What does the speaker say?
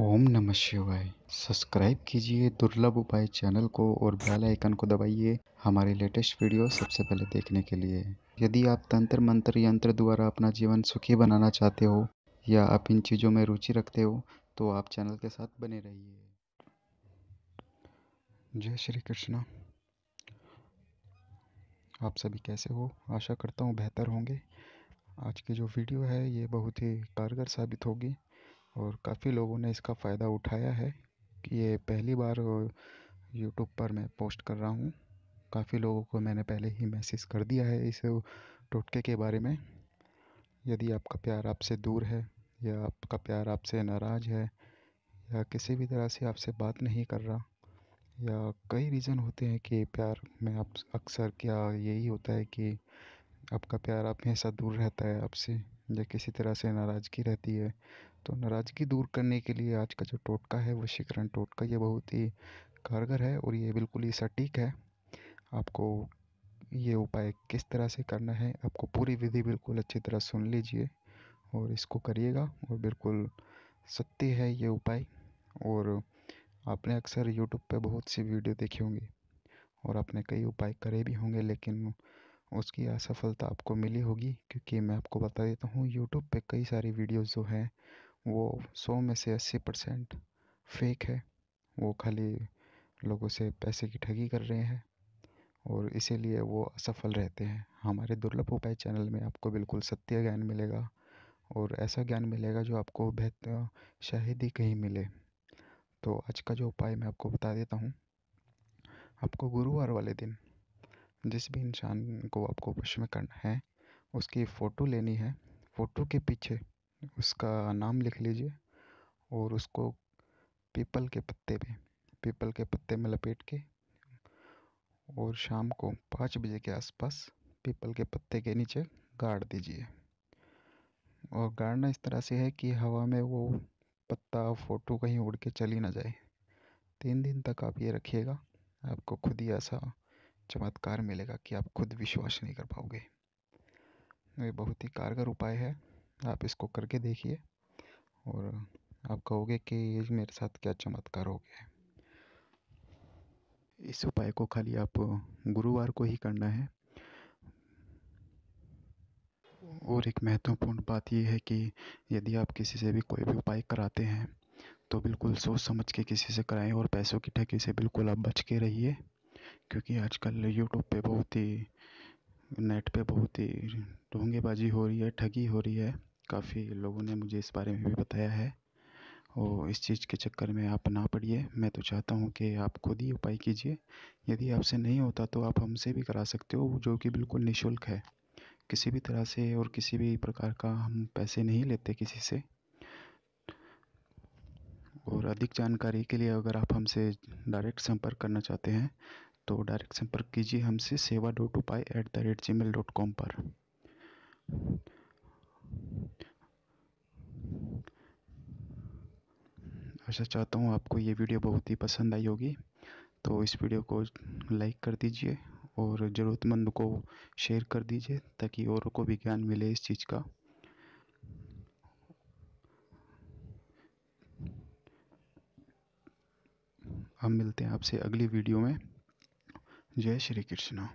ओम नमः शिवाय सब्सक्राइब कीजिए दुर्लभ उपाय चैनल को और बेल आइकन को दबाइए हमारे लेटेस्ट वीडियो सबसे पहले देखने के लिए यदि आप तंत्र मंत्र यंत्र द्वारा अपना जीवन सुखी बनाना चाहते हो या आप इन चीज़ों में रुचि रखते हो तो आप चैनल के साथ बने रहिए जय श्री कृष्णा आप सभी कैसे हो आशा करता हूँ बेहतर होंगे आज की जो वीडियो है ये बहुत ही कारगर साबित होगी और काफ़ी लोगों ने इसका फ़ायदा उठाया है कि ये पहली बार यूट्यूब पर मैं पोस्ट कर रहा हूँ काफ़ी लोगों को मैंने पहले ही मैसेज कर दिया है इस टोटके के बारे में यदि आपका प्यार आपसे दूर है या आपका प्यार आपसे नाराज़ है या किसी भी तरह से आपसे बात नहीं कर रहा या कई रीज़न होते हैं कि प्यार में आप अक्सर क्या यही होता है कि आपका प्यार हमेशा दूर रहता है आपसे या किसी तरह से नाराज़गी रहती है तो नाराज़गी दूर करने के लिए आज का जो टोटका है शिकरण टोटका ये बहुत ही कारगर है और ये बिल्कुल ही सटीक है आपको ये उपाय किस तरह से करना है आपको पूरी विधि बिल्कुल अच्छी तरह सुन लीजिए और इसको करिएगा और बिल्कुल सत्य है ये उपाय और आपने अक्सर यूट्यूब पे बहुत सी वीडियो देखी होंगी और आपने कई उपाय करे भी होंगे लेकिन उसकी असफलता आपको मिली होगी क्योंकि मैं आपको बता देता हूँ यूट्यूब पे कई सारी वीडियोस जो हैं वो सौ में से अस्सी परसेंट फेक है वो खाली लोगों से पैसे की ठगी कर रहे हैं और इसीलिए वो असफल रहते हैं हमारे दुर्लभ उपाय चैनल में आपको बिल्कुल सत्य ज्ञान मिलेगा और ऐसा ज्ञान मिलेगा जो आपको बेहतर शायद ही कहीं मिले तो आज का जो उपाय मैं आपको बता देता हूँ आपको गुरुवार वाले दिन जिस भी इंसान को आपको विश में करना है उसकी फ़ोटो लेनी है फ़ोटो के पीछे उसका नाम लिख लीजिए और उसको पीपल के पत्ते में पीपल के पत्ते में लपेट के और शाम को पाँच बजे के आसपास पीपल के पत्ते के नीचे गाड़ दीजिए और गाड़ना इस तरह से है कि हवा में वो पत्ता फ़ोटो कहीं उड़ के चली ना जाए तीन दिन तक आप ये रखिएगा आपको खुद ही ऐसा चमत्कार मिलेगा कि आप खुद विश्वास नहीं कर पाओगे ये बहुत ही कारगर उपाय है आप इसको करके देखिए और आप कहोगे कि ये मेरे साथ क्या चमत्कार हो गया है इस उपाय को खाली आप गुरुवार को ही करना है और एक महत्वपूर्ण बात यह है कि यदि आप किसी से भी कोई भी उपाय कराते हैं तो बिल्कुल सोच समझ के किसी से कराएं और पैसों की ठगी से बिल्कुल आप बच के रहिए क्योंकि आजकल यूट्यूब पे बहुत ही नेट पे बहुत ही ढोंगेबाजी हो रही है ठगी हो रही है काफ़ी लोगों ने मुझे इस बारे में भी बताया है और इस चीज़ के चक्कर में आप ना पड़िए मैं तो चाहता हूँ कि आप खुद ही उपाय कीजिए यदि आपसे नहीं होता तो आप हमसे भी करा सकते हो जो कि बिल्कुल निःशुल्क है किसी भी तरह से और किसी भी प्रकार का हम पैसे नहीं लेते किसी से और अधिक जानकारी के लिए अगर आप हमसे डायरेक्ट संपर्क करना चाहते हैं तो डायरेक्ट संपर्क कीजिए हमसे सेवा डॉट उपाय at the rate Gmail dot com पर आशा चाहता हूँ आपको ये वीडियो बहुत ही पसंद आई होगी तो इस वीडियो को लाइक कर दीजिए और ज़रूरतमंद को शेयर कर दीजिए ताकि औरों को भी ज्ञान मिले इस चीज़ का हम मिलते हैं आपसे अगली वीडियो में જય શ્રી કૃષ્ણ